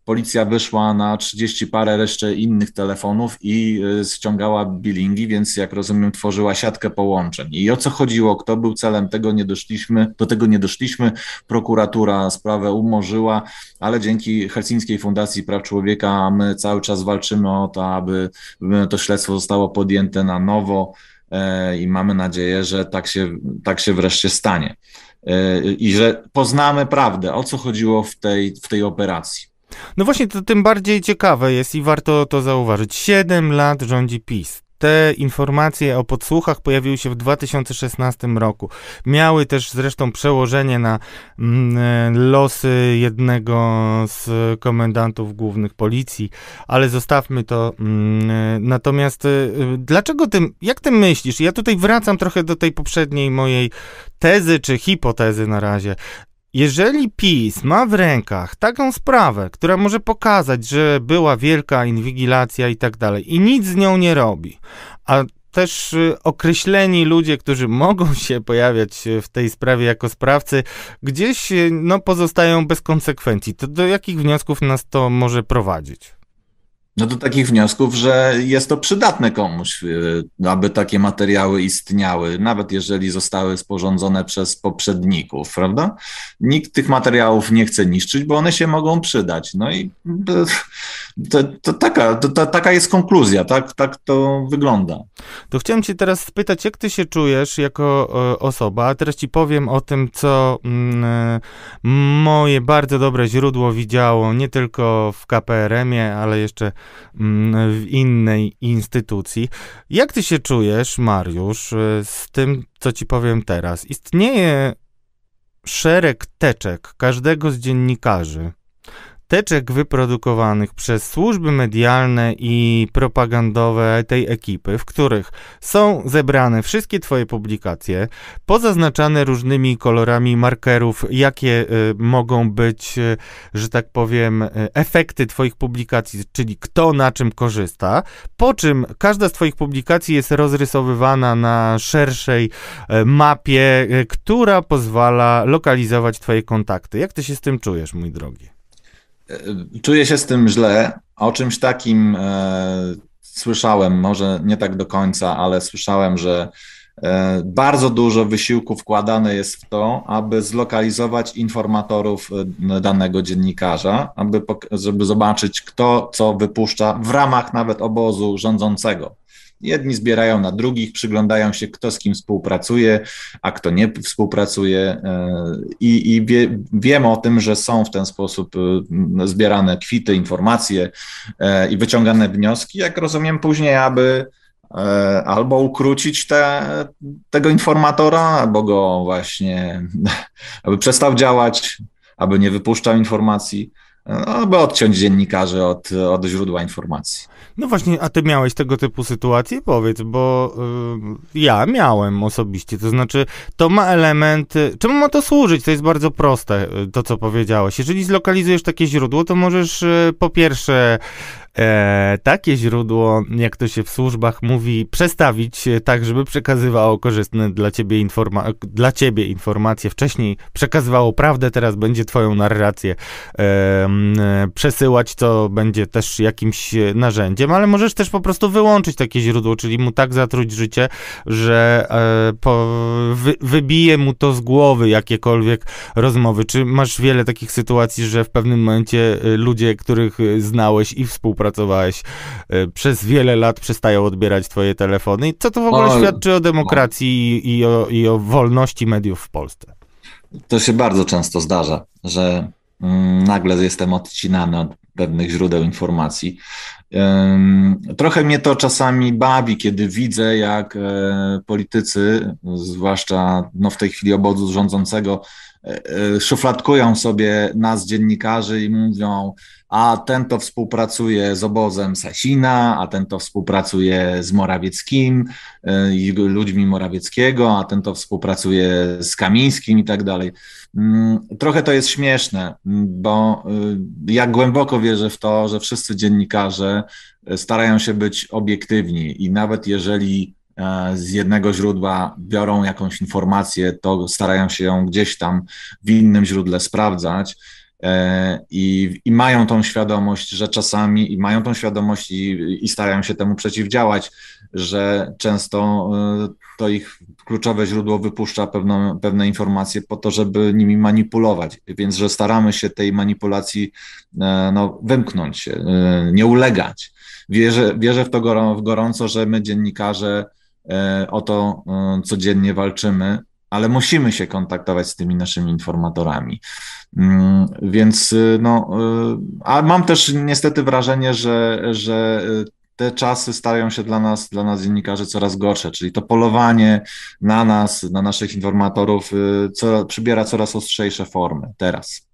policja wyszła na 30 parę reszcie innych telefonów i e, ściągała bilingi, więc jak rozumiem, tworzyła siatkę połączeń. I o co chodziło, kto był celem tego nie doszliśmy, do tego nie doszliśmy. Prokuratura sprawę umorzyła, ale dzięki Helsińskiej Fundacji Praw Człowieka my cały czas walczymy o to, aby e, to śledztwo zostało podjęte na nowo. E, I mamy nadzieję, że tak się, tak się wreszcie stanie. I że poznamy prawdę, o co chodziło w tej, w tej operacji. No właśnie, to tym bardziej ciekawe jest i warto to zauważyć. Siedem lat rządzi PiS. Te informacje o podsłuchach pojawiły się w 2016 roku. Miały też zresztą przełożenie na mm, e, losy jednego z komendantów głównych policji, ale zostawmy to. Mm, e, natomiast e, dlaczego tym? jak ty myślisz? Ja tutaj wracam trochę do tej poprzedniej mojej tezy czy hipotezy na razie, jeżeli PiS ma w rękach taką sprawę, która może pokazać, że była wielka inwigilacja i tak dalej, i nic z nią nie robi, a też y, określeni ludzie, którzy [LAUGHS] mogą się pojawiać y, w tej sprawie jako sprawcy, gdzieś y, no, pozostają bez konsekwencji, to do jakich wniosków nas to może prowadzić? No do takich wniosków, że jest to przydatne komuś, y, aby takie materiały istniały, nawet jeżeli zostały sporządzone przez poprzedników, prawda? Nikt tych materiałów nie chce niszczyć, bo one się mogą przydać. No i y, to, to taka, to, to, taka jest konkluzja, tak, tak to wygląda. To chciałem cię teraz spytać, jak ty się czujesz jako e, osoba? A teraz ci powiem o tym, co mm, e, moje bardzo dobre źródło widziało nie tylko w KPRM-ie, ale jeszcze mm, w innej instytucji. Jak ty się czujesz, Mariusz, e, z tym, co ci powiem teraz? Istnieje szereg teczek każdego z dziennikarzy, teczek wyprodukowanych przez służby medialne i propagandowe tej ekipy, w których są zebrane wszystkie Twoje publikacje, pozaznaczane różnymi kolorami markerów, jakie y, mogą być, y, że tak powiem, y, efekty Twoich publikacji, czyli kto na czym korzysta, po czym każda z Twoich publikacji jest rozrysowywana na szerszej y, mapie, y, która pozwala lokalizować Twoje kontakty. Jak Ty się z tym czujesz, mój drogi? E, czuję się z tym źle. O czymś takim e, słyszałem, może nie tak do końca, ale słyszałem, że e, bardzo dużo wysiłku wkładane jest w to, aby zlokalizować informatorów e, danego dziennikarza, aby, żeby zobaczyć, kto co wypuszcza w ramach nawet obozu rządzącego. Jedni zbierają na drugich, przyglądają się, kto z kim współpracuje, a kto nie współpracuje. E, I, i wie, wiemy o tym, że są w ten sposób e, zbierane kwity, informacje e, i wyciągane wnioski, jak rozumiem, później, aby albo ukrócić te, tego informatora, albo go właśnie, [LAUGHS] aby przestał działać, aby nie wypuszczał informacji, aby odciąć dziennikarzy od, od źródła informacji. No właśnie, a ty miałeś tego typu sytuacje? Powiedz, bo y, ja miałem osobiście, to znaczy to ma element, y, czemu ma to służyć? To jest bardzo proste, y, to co powiedziałeś. Jeżeli zlokalizujesz takie źródło, to możesz y, po pierwsze e, takie źródło, jak to się w służbach mówi, przestawić tak, żeby przekazywało korzystne dla ciebie, informa- dla ciebie informacje. Wcześniej przekazywało prawdę, teraz będzie twoją narrację e, przesyłać, to będzie też jakimś narzędziem, ale możesz też po prostu wyłączyć takie źródło, czyli mu tak zatruć życie, że e, po, wy, wybije mu to z głowy jakiekolwiek rozmowy. Czy masz wiele takich sytuacji, że w pewnym momencie e, ludzie, których e, znałeś i współpracowałeś, pracowałeś e, przez wiele lat przestają odbierać twoje telefony. I co to w ogóle świadczy o demokracji no. I, o, i o wolności mediów w Polsce? To się bardzo często zdarza, że mm, nagle jestem odcinany od pewnych źródeł informacji. Trochę mnie to czasami bawi, kiedy widzę, jak e, politycy, zwłaszcza no w tej chwili obozu rządzącego, e, szufladkują sobie nas, dziennikarzy, i mówią: a ten to współpracuje z obozem Sasina, a ten to współpracuje z Morawieckim y, i ludźmi Morawieckiego, a ten to współpracuje z Kamińskim i tak dalej. Mm, trochę to jest śmieszne, bo y, ja głęboko wierzę w to, że wszyscy dziennikarze y, starają się być obiektywni i nawet jeżeli e, z jednego źródła biorą jakąś informację, to starają się ją gdzieś tam w innym źródle sprawdzać E, I, i mają tą świadomość, że czasami, i mają tą świadomość i, i starają się temu przeciwdziałać, że często e, to ich kluczowe źródło wypuszcza pewne pewne informacje po to, żeby nimi manipulować. Więc, że staramy się tej manipulacji e, no, wymknąć się, nie ulegać. Wierzę, wierzę w to gorąco, że my, dziennikarze, o to codziennie walczymy ale musimy się kontaktować z tymi naszymi informatorami. Mm, więc y, no, y, a mam też niestety wrażenie, że, że y, te czasy stają się dla nas, dla nas dziennikarzy coraz gorsze, czyli to polowanie na nas, na naszych informatorów co, przybiera coraz ostrzejsze formy teraz.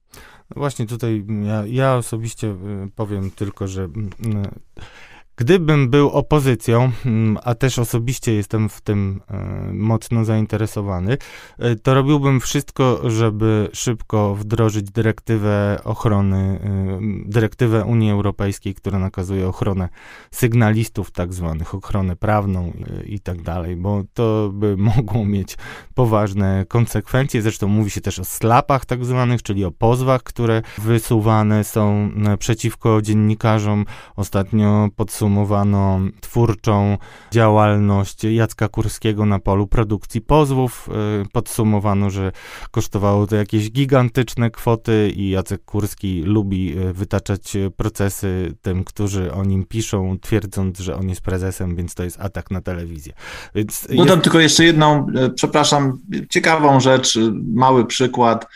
No właśnie tutaj ja, ja osobiście powiem tylko, że mm, Gdybym był opozycją, mm, a też osobiście jestem w tym e, mocno zainteresowany, e, to robiłbym wszystko, żeby szybko wdrożyć dyrektywę ochrony, e, dyrektywę Unii Europejskiej, która nakazuje ochronę sygnalistów, tak zwanych, ochronę prawną i tak dalej, bo to by [LAUGHS] mogło mieć poważne konsekwencje. Zresztą mówi się też o slapach, tak zwanych, czyli o pozwach, które wysuwane są przeciwko dziennikarzom. Ostatnio podsumowano, podsumowano twórczą działalność Jacka Kurskiego na polu produkcji pozwów. Y, podsumowano, że kosztowało to jakieś gigantyczne kwoty i Jacek Kurski lubi y, wytaczać procesy tym, którzy o nim piszą, twierdząc, że on jest prezesem, więc to jest atak na telewizję. Więc Dodam jest... tylko jeszcze jedną, y, przepraszam, ciekawą rzecz, mały przykład,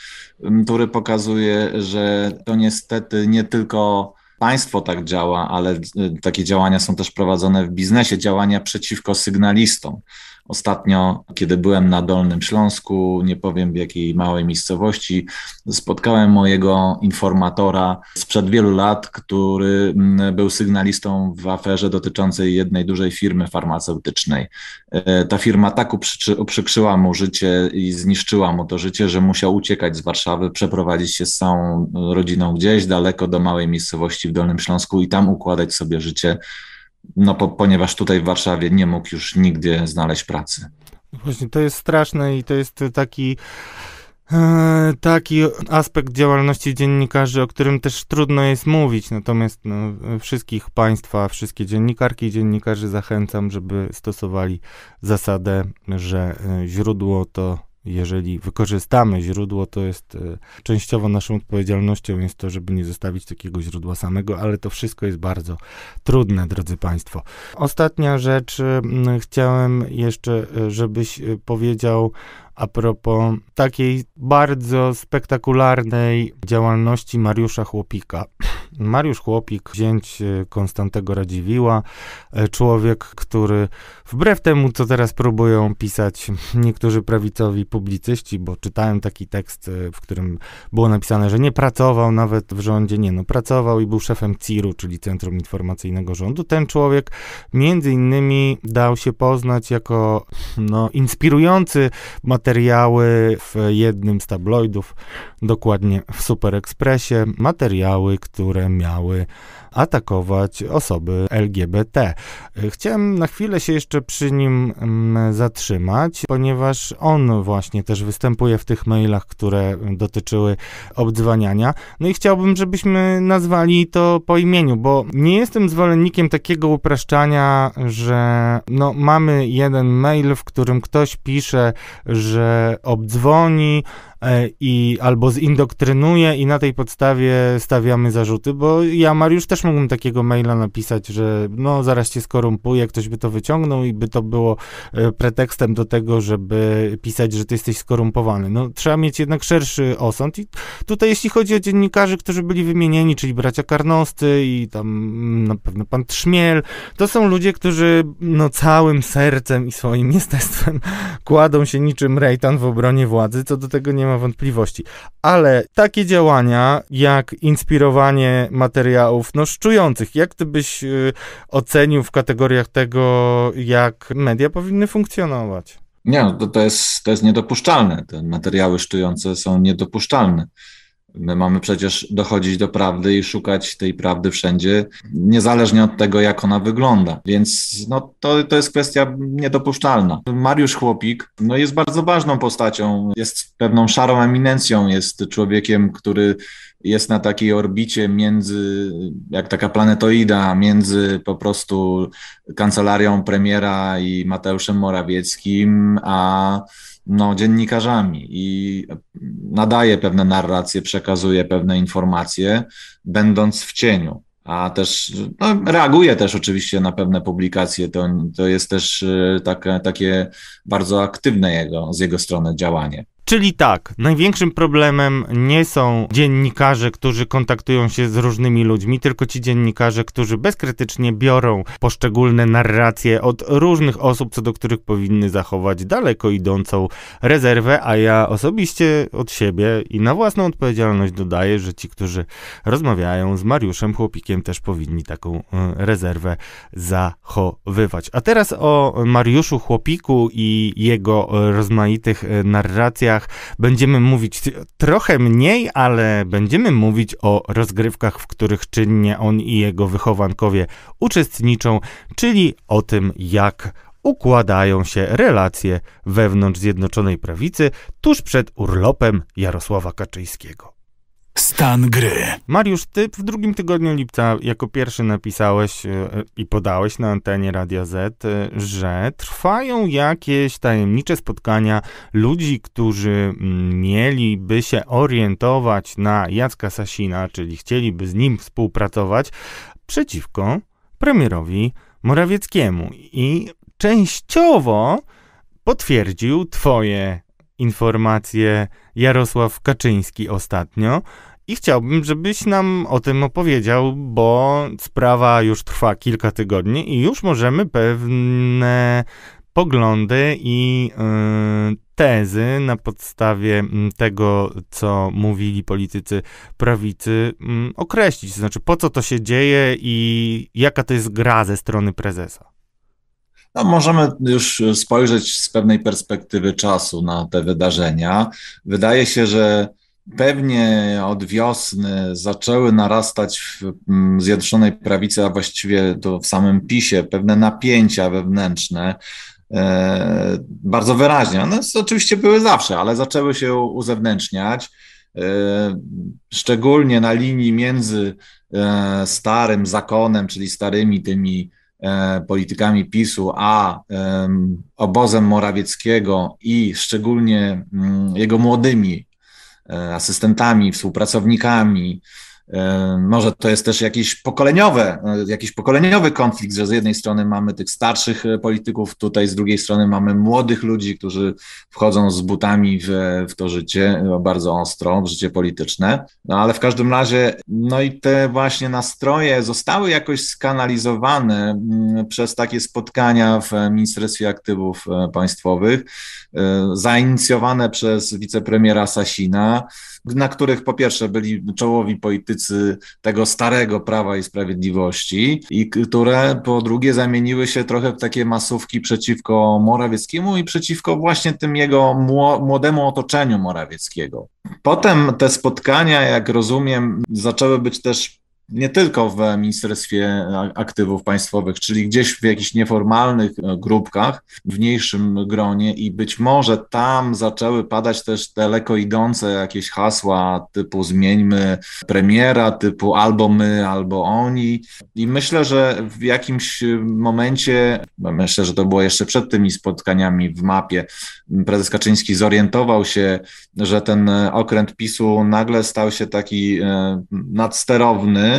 który pokazuje, że to niestety nie tylko państwo tak działa, ale y, takie działania są też prowadzone w biznesie, działania przeciwko sygnalistom. Ostatnio, kiedy byłem na Dolnym Śląsku, nie powiem w jakiej małej miejscowości, spotkałem mojego informatora sprzed wielu lat, który mm, był sygnalistą w aferze dotyczącej jednej dużej firmy farmaceutycznej. E, ta firma tak uprzykrzyła mu życie i zniszczyła mu to życie, że musiał uciekać z Warszawy, przeprowadzić się z całą rodziną gdzieś daleko do małej miejscowości w Dolnym Śląsku i tam układać sobie życie no, po, ponieważ tutaj w Warszawie nie mógł już nigdzie znaleźć pracy. No właśnie, to jest straszne i to jest taki. E, taki aspekt działalności dziennikarzy, o którym też trudno jest mówić, natomiast no, wszystkich Państwa, wszystkie dziennikarki i dziennikarzy zachęcam, żeby stosowali zasadę, że e, źródło to jeżeli wykorzystamy źródło, to jest e, częściowo naszą odpowiedzialnością jest to, żeby nie zostawić takiego źródła samego, ale to wszystko jest bardzo trudne, drodzy Państwo. Ostatnia rzecz, chciałem jeszcze, e, żebyś e, powiedział a propos takiej bardzo spektakularnej działalności Mariusza Chłopika. Mariusz Chłopik, zięć e, Konstantego Radziwiła, e, człowiek, który wbrew temu, co teraz próbują pisać niektórzy prawicowi publicyści, bo czytałem taki tekst, e, w którym było napisane, że nie pracował nawet w rządzie, nie no, pracował i był szefem CIR-u, czyli Centrum Informacyjnego Rządu. Ten człowiek między innymi dał się poznać jako no, inspirujący materiał materiały w jednym z tabloidów, dokładnie w Super Expressie, materiały, które miały atakować osoby LGBT. Chciałem na chwilę się jeszcze przy nim mm, zatrzymać, ponieważ on właśnie też występuje w tych mailach, które dotyczyły obdzwaniania. No i chciałbym, żebyśmy nazwali to po imieniu, bo nie jestem zwolennikiem takiego upraszczania, że no, mamy jeden mail, w którym ktoś pisze, że obdzwoni, E, i albo zindoktrynuje i na tej podstawie stawiamy zarzuty, bo ja Mariusz też mógłbym takiego maila napisać, że no zaraz cię skorumpuje, ktoś by to wyciągnął i by to było e, pretekstem do tego, żeby pisać, że ty jesteś skorumpowany. No trzeba mieć jednak szerszy osąd i tutaj jeśli chodzi o dziennikarzy, którzy byli wymienieni, czyli bracia Karnosty i tam mm, na pewno pan Trzmiel, to są ludzie, którzy no całym sercem i swoim jestestwem kładą się niczym rejtan w obronie władzy, co do tego nie ma ma wątpliwości. Ale takie działania, jak inspirowanie materiałów, no szczujących, jak ty byś y, ocenił w kategoriach tego, jak media powinny funkcjonować? Nie, no, to, to, jest, to jest niedopuszczalne. Te materiały szczujące są niedopuszczalne. My mamy przecież dochodzić do prawdy i szukać tej prawdy wszędzie, niezależnie od tego, jak ona wygląda. Więc no, to, to jest kwestia niedopuszczalna. Mariusz Chłopik no, jest bardzo ważną postacią, jest pewną szarą eminencją, jest człowiekiem, który jest na takiej orbicie między, jak taka planetoida, między po prostu kancelarią premiera i Mateuszem Morawieckim, a no, dziennikarzami i nadaje pewne narracje, przekazuje pewne informacje, będąc w cieniu. A też no, reaguje też oczywiście na pewne publikacje. To, to jest też y, takie, takie bardzo aktywne jego, z jego strony działanie. Czyli tak, największym problemem nie są dziennikarze, którzy kontaktują się z różnymi ludźmi, tylko ci dziennikarze, którzy bezkrytycznie biorą poszczególne narracje od różnych osób, co do których powinny zachować daleko idącą rezerwę, a ja osobiście od siebie i na własną odpowiedzialność dodaję, że ci, którzy rozmawiają z Mariuszem Chłopikiem, też powinni taką e, rezerwę zachowywać. A teraz o Mariuszu Chłopiku i jego e, rozmaitych e, narracjach audycjach będziemy mówić trochę mniej, ale będziemy mówić o rozgrywkach, w których czynnie on i jego wychowankowie uczestniczą, czyli o tym, jak układają się relacje wewnątrz Zjednoczonej Prawicy tuż przed urlopem Jarosława Kaczyńskiego. Stan gry. Mariusz, ty w drugim tygodniu lipca jako pierwszy napisałeś e, i podałeś na antenie Radia Z, e, że trwają jakieś tajemnicze spotkania ludzi, którzy mm, mieliby się orientować na Jacka Sasina, czyli chcieliby z nim współpracować, przeciwko premierowi Morawieckiemu. I częściowo potwierdził twoje informację Jarosław Kaczyński ostatnio i chciałbym, żebyś nam o tym opowiedział, bo sprawa już trwa kilka tygodni i już możemy pewne poglądy i yy, tezy na podstawie mm, tego, co mówili politycy prawicy, yy, określić. To znaczy, po co to się dzieje i jaka to jest gra ze strony prezesa no możemy już spojrzeć z pewnej perspektywy czasu na te wydarzenia. Wydaje się, że pewnie od wiosny zaczęły narastać w mm, Zjednoczonej Prawicy, a właściwie to w samym PiSie, pewne napięcia wewnętrzne. E, bardzo wyraźnie. One oczywiście były zawsze, ale zaczęły się uzewnętrzniać e, szczególnie na linii między e, starym zakonem, czyli starymi tymi E, politykami PiSu, a obozem Morawieckiego i szczególnie mm, jego młodymi e, asystentami, współpracownikami, może to jest też jakiś pokoleniowe, jakiś pokoleniowy konflikt, że z jednej strony mamy tych starszych e, polityków, tutaj z drugiej strony mamy młodych ludzi, którzy wchodzą z butami w, w to życie e, bardzo ostro, w życie polityczne. No ale w każdym razie, no i te właśnie nastroje zostały jakoś skanalizowane mm, przez takie spotkania w Ministerstwie Aktywów e, Państwowych, zainicjowane przez wicepremiera Sasina na których po pierwsze byli czołowi politycy tego starego Prawa i Sprawiedliwości i które po drugie zamieniły się trochę w takie masówki przeciwko Morawieckiemu i przeciwko właśnie tym jego młodemu otoczeniu Morawieckiego. Potem te spotkania, jak rozumiem, zaczęły być też nie tylko w Ministerstwie Aktywów Państwowych, czyli gdzieś w jakichś nieformalnych e, grupkach, w mniejszym gronie i być może tam zaczęły padać też daleko idące jakieś hasła typu zmieńmy premiera, typu albo my, albo oni. I myślę, że w jakimś e, momencie, myślę, że to było jeszcze przed tymi spotkaniami w mapie, prezes Kaczyński zorientował się, że ten e, okręt PiSu nagle stał się taki nadsterowny,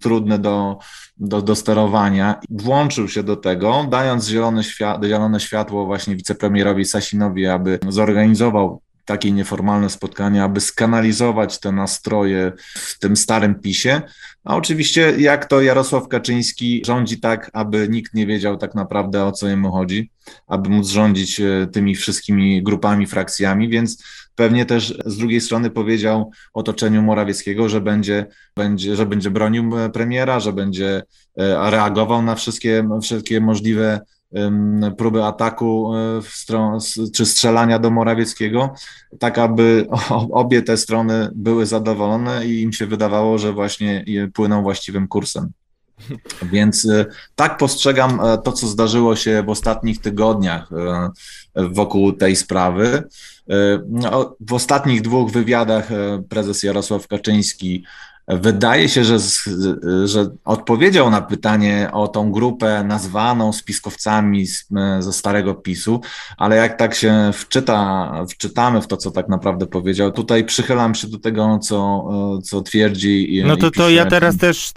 trudne do, do, do sterowania. Włączył się do tego, dając zielone, świat, zielone światło właśnie wicepremierowi Sasinowi, aby zorganizował takie nieformalne spotkania, aby skanalizować te nastroje w tym starym pisie. A oczywiście, jak to Jarosław Kaczyński rządzi tak, aby nikt nie wiedział tak naprawdę o co jemu chodzi, aby móc rządzić e, tymi wszystkimi grupami, frakcjami, więc Pewnie też z drugiej strony powiedział otoczeniu Morawieckiego, że będzie, będzie, że będzie bronił e, premiera, że będzie e, reagował na wszystkie, wszystkie możliwe próby ataku e, czy strzelania do Morawieckiego, tak aby obie te strony były zadowolone i im się wydawało, że właśnie płyną właściwym kursem. [LAUGHS] Więc tak postrzegam to, co zdarzyło się w ostatnich tygodniach wokół tej sprawy. E, no, w ostatnich dwóch wywiadach e, prezes Jarosław Kaczyński Wydaje się, że, że odpowiedział na pytanie o tą grupę nazwaną spiskowcami ze starego PiSu, ale jak tak się wczyta, wczytamy w to, co tak naprawdę powiedział, tutaj przychylam się do tego, co, co twierdzi. I, no to, i to ja teraz też,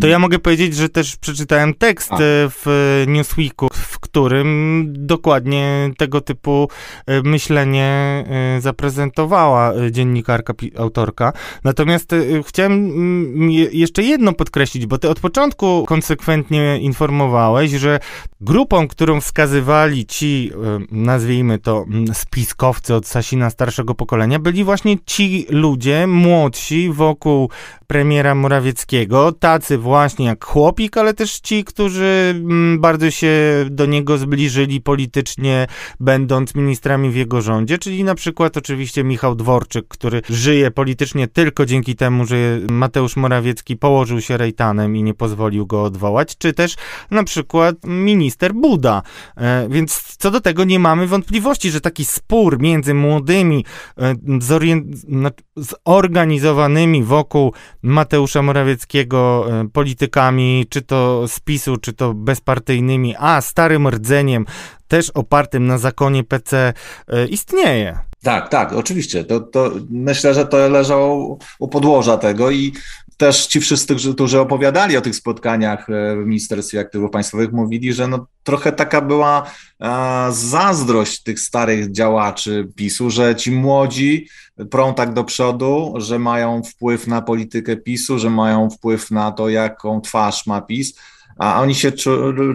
to ja mogę powiedzieć, że też przeczytałem tekst A. Tak. E, w Newsweeku, w którym dokładnie tego typu e, myślenie e, zaprezentowała dziennikarka, autorka. Natomiast chciałem Mm, jeszcze jedno podkreślić, bo ty od początku konsekwentnie informowałeś, że grupą, którą wskazywali ci, y, nazwijmy to, mm, spiskowcy od Sasina starszego pokolenia, byli właśnie ci ludzie młodsi wokół premiera Morawieckiego, tacy właśnie jak Chłopik, ale też ci, którzy mm, bardzo się do niego zbliżyli politycznie, będąc ministrami w jego rządzie, czyli na przykład oczywiście Michał Dworczyk, który żyje politycznie tylko dzięki temu, że Mateusz Morawiecki położył się rejtanem i nie pozwolił go odwołać, czy też na przykład minister Buda. E, więc co do tego nie mamy wątpliwości, że taki spór między młodymi, e, znaczy zorganizowanymi wokół Mateusza Morawieckiego e, politykami, czy to spisu, czy to bezpartyjnymi, a starym rdzeniem, też opartym na zakonie PC, e, istnieje. Tak, tak, oczywiście. To, to myślę, że to leżało u podłoża tego i też ci wszyscy, którzy opowiadali o tych spotkaniach e, w Ministerstwie Aktywów Państwowych, mówili, że no, trochę taka była e, zazdrość tych starych działaczy PiSu, że ci młodzi prą tak do przodu, że mają wpływ na politykę PiSu, że mają wpływ na to, jaką twarz ma PiS a oni się czu,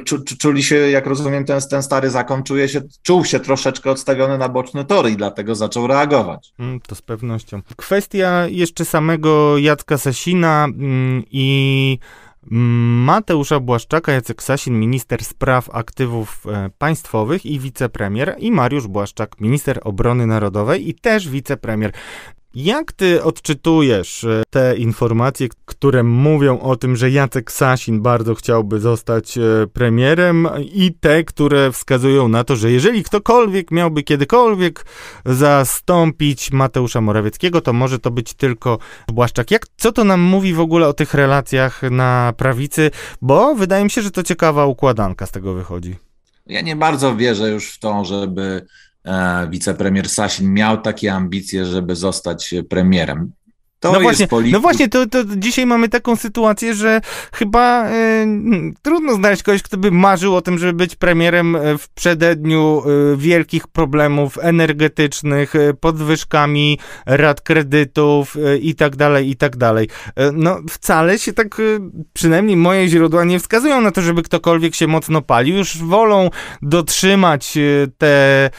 czu, czu, czuli się, jak rozumiem, ten, ten stary zakon czuje się, czuł się troszeczkę odstawiony na boczny tor i dlatego zaczął reagować. Mm, to z pewnością. Kwestia jeszcze samego Jacka Sasina mm, i mm, Mateusza Błaszczaka, Jacek Sasin, minister spraw aktywów e, państwowych i wicepremier, i Mariusz Błaszczak, minister obrony narodowej i też wicepremier. Jak ty odczytujesz e, te informacje, które mówią o tym, że Jacek Sasin bardzo chciałby zostać e, premierem i te, które wskazują na to, że jeżeli ktokolwiek miałby kiedykolwiek zastąpić Mateusza Morawieckiego, to może to być tylko Błaszczak. Jak, co to nam mówi w ogóle o tych relacjach na prawicy? Bo wydaje mi się, że to ciekawa układanka z tego wychodzi. Ja nie bardzo wierzę już w to, żeby E, wicepremier Sasin miał takie ambicje, żeby zostać premierem. To no właśnie, No właśnie, to, to dzisiaj mamy taką sytuację, że chyba y, trudno znaleźć kogoś, kto by marzył o tym, żeby być premierem y, w przededniu y, wielkich problemów energetycznych, y, podwyżkami rat kredytów y, i tak dalej, i tak dalej. Y, no wcale się tak, przynajmniej moje źródła nie wskazują na to, żeby ktokolwiek się mocno palił. Już wolą dotrzymać te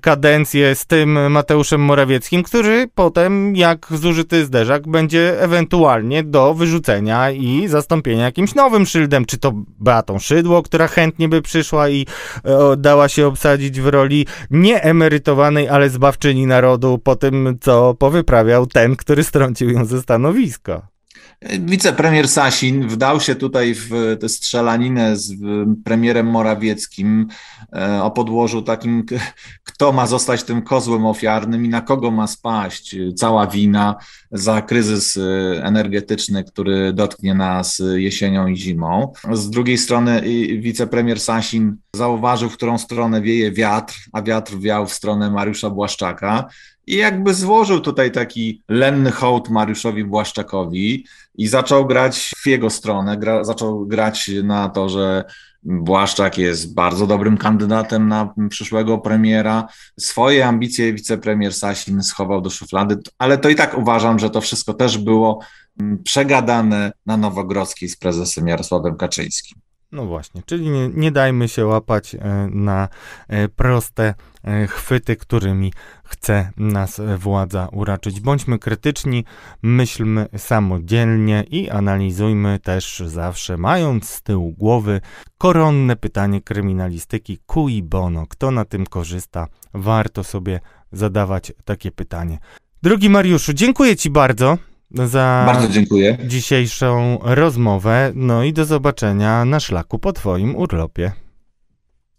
kadencje z tym Mateuszem Morawieckim, który potem, jak zużyty zderza, strażak będzie ewentualnie do wyrzucenia i zastąpienia jakimś nowym szyldem, czy to Beatą Szydło, która chętnie by przyszła i e, dała się obsadzić w roli nieemerytowanej, ale zbawczyni narodu po tym, co powyprawiał ten, który strącił ją ze stanowiska. Wicepremier Sasin wdał się tutaj w tę strzelaninę z premierem Morawieckim e, o podłożu takim kto ma zostać tym kozłem ofiarnym i na kogo ma spaść cała wina za kryzys y, energetyczny, który dotknie nas y, jesienią i zimą. Z drugiej strony y, wicepremier Sasin zauważył, w którą stronę wieje wiatr, a wiatr wiał w stronę Mariusza Błaszczaka i jakby złożył tutaj taki lenny hołd Mariuszowi Błaszczakowi i zaczął grać w jego stronę, gra, zaczął grać na to, że Błaszczak jest bardzo dobrym kandydatem na przyszłego premiera. Swoje ambicje wicepremier Sasin schował do szuflady, ale to i tak uważam, że to wszystko też było mm, przegadane na Nowogrodzkiej z prezesem Jarosławem Kaczyńskim. No właśnie, czyli nie, nie dajmy się łapać e, na e, proste e, chwyty, którymi chce nas władza uraczyć. Bądźmy krytyczni, myślmy samodzielnie i analizujmy też zawsze, mając z tyłu głowy koronne pytanie kryminalistyki cui bono. Kto na tym korzysta? Warto sobie zadawać takie pytanie. Drogi Mariuszu, dziękuję Ci bardzo za bardzo dziękuję. dzisiejszą rozmowę. No i do zobaczenia na szlaku po Twoim urlopie.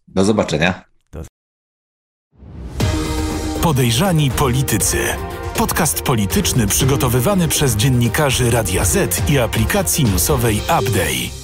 Do zobaczenia. Podejrzani Politycy. Podcast polityczny przygotowywany przez dziennikarzy Radia Z i aplikacji newsowej Update.